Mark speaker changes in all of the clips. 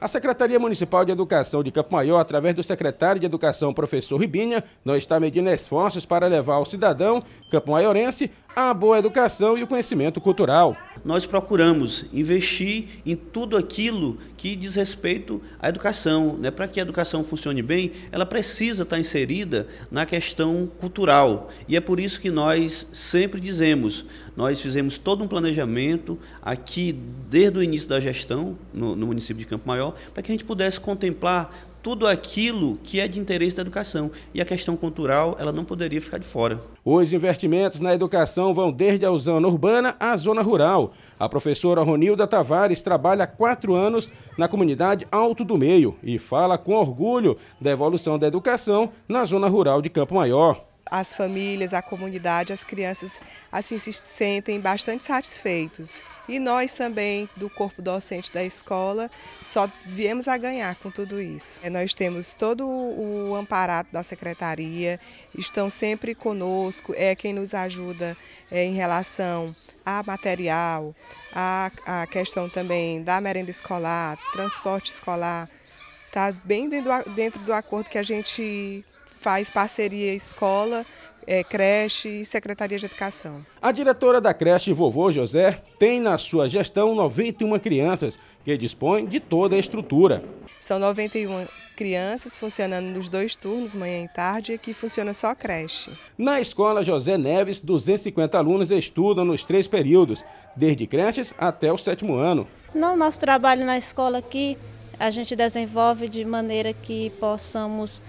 Speaker 1: A Secretaria Municipal de Educação de Campo Maior, através do secretário de Educação, professor Ribinha, não está medindo esforços para levar ao cidadão campo maiorense a boa educação e o conhecimento cultural. Nós procuramos investir em tudo aquilo que
Speaker 2: diz respeito à educação. Né? Para que a educação funcione bem, ela precisa estar inserida na questão cultural. E é por isso que nós sempre dizemos: nós fizemos todo um planejamento aqui, desde o início da gestão, no, no município de Campo Maior, para que a gente pudesse contemplar tudo aquilo que é de interesse da educação. E a questão
Speaker 1: cultural, ela não poderia ficar de fora. Os investimentos na educação vão desde a zona urbana à zona rural. A professora Ronilda Tavares trabalha há quatro anos na comunidade Alto do Meio e fala com orgulho da evolução da educação na zona rural de Campo Maior
Speaker 3: as famílias, a comunidade, as crianças assim se sentem bastante satisfeitos. E nós também, do corpo docente da escola, só viemos a ganhar com tudo isso. É, nós temos todo o amparato da secretaria, estão sempre conosco, é quem nos ajuda é, em relação a material, a, a questão também da merenda escolar, transporte escolar, está bem dentro dentro do acordo que a gente faz parceria escola, é, creche e Secretaria de Educação.
Speaker 1: A diretora da creche Vovô José tem na sua gestão 91 crianças, que dispõe de toda a estrutura.
Speaker 3: São 91 crianças funcionando nos dois turnos, manhã e tarde, e que funciona só a creche.
Speaker 1: Na escola José Neves, 250 alunos estudam nos três períodos, desde creches até o sétimo ano.
Speaker 4: No nosso trabalho na escola aqui, a gente desenvolve de maneira que possamos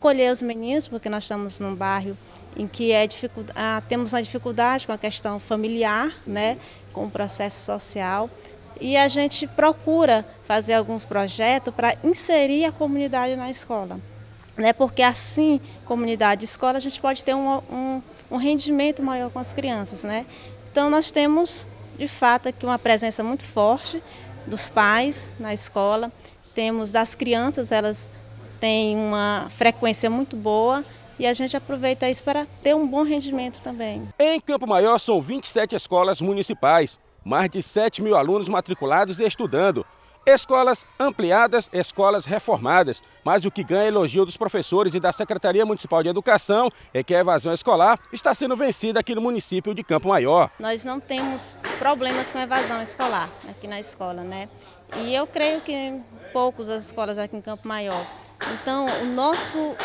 Speaker 4: Colher os meninos, porque nós estamos num bairro em que é ah, temos uma dificuldade com a questão familiar, né, com o processo social, e a gente procura fazer alguns projetos para inserir a comunidade na escola. Né, porque assim, comunidade e escola, a gente pode ter um, um, um rendimento maior com as crianças. Né? Então nós temos, de fato, aqui uma presença muito forte dos pais na escola, temos das crianças, elas tem uma frequência muito boa e a gente aproveita isso para ter um bom rendimento também.
Speaker 1: Em Campo Maior são 27 escolas municipais, mais de 7 mil alunos matriculados e estudando. Escolas ampliadas, escolas reformadas. Mas o que ganha elogio dos professores e da Secretaria Municipal de Educação é que a evasão escolar está sendo vencida aqui no município de Campo Maior.
Speaker 4: Nós não temos problemas com a evasão escolar aqui na escola, né? E eu creio que poucos as escolas aqui em Campo Maior então, o nosso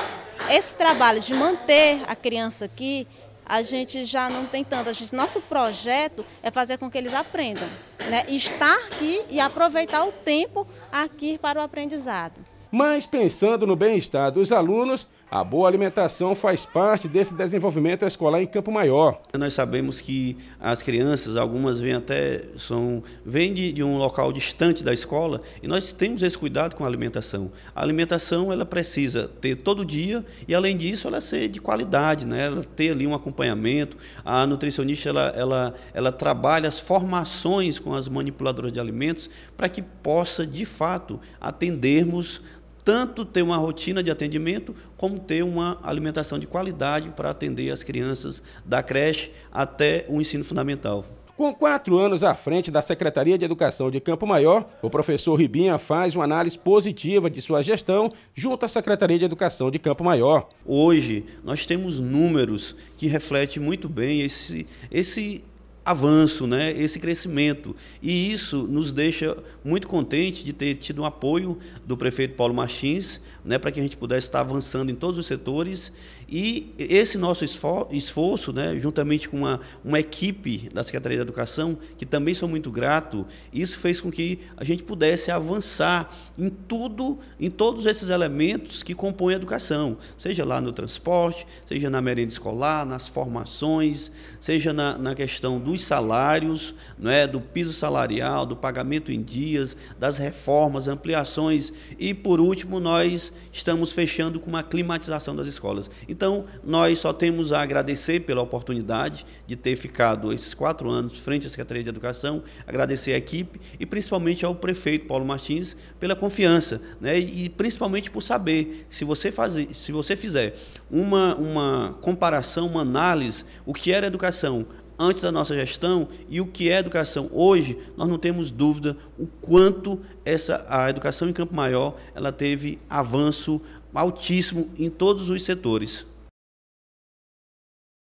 Speaker 4: esse trabalho de manter a criança aqui, a gente já não tem tanto. A gente, nosso projeto é fazer com que eles aprendam, né? estar aqui e aproveitar o tempo aqui para o aprendizado.
Speaker 1: Mas pensando no bem-estar dos alunos, a boa alimentação faz parte desse desenvolvimento escolar em Campo Maior. Nós sabemos que as
Speaker 2: crianças, algumas vêm até são vêm de, de, um local distante da escola e nós temos esse cuidado com a alimentação. A alimentação ela precisa ter todo dia e além disso ela ser de qualidade, né? Ela ter ali um acompanhamento. A nutricionista ela ela, ela trabalha as formações com as manipuladoras de alimentos para que possa de fato atendermos tanto ter uma rotina de atendimento, como ter uma
Speaker 1: alimentação de qualidade para atender as crianças da creche até o ensino fundamental. Com quatro anos à frente da Secretaria de Educação de Campo Maior, o professor Ribinha faz uma análise positiva de sua gestão junto à Secretaria de Educação de Campo Maior. Hoje, nós temos números que refletem muito bem esse, esse
Speaker 2: avanço, né, esse crescimento. E isso nos deixa muito contente de ter tido um apoio do prefeito Paulo Martins, né, para que a gente pudesse estar avançando em todos os setores. E esse nosso esforço, né, juntamente com uma, uma equipe da Secretaria da Educação, que também sou muito grato, isso fez com que a gente pudesse avançar em tudo, em todos esses elementos que compõem a educação, seja lá no transporte, seja na merenda escolar, nas formações, seja na, na questão do dos salários, não é, do piso salarial, do pagamento em dias, das reformas, ampliações e por último nós estamos fechando com uma climatização das escolas. Então nós só temos a agradecer pela oportunidade de ter ficado esses quatro anos frente à Secretaria de Educação, agradecer à equipe e principalmente ao prefeito Paulo Martins pela confiança, né, e principalmente por saber se você fazer, se você fizer uma uma comparação, uma análise o que era educação antes da nossa gestão e o que é educação hoje, nós não temos dúvida o quanto essa a educação em Campo Maior ela teve avanço altíssimo em todos os setores.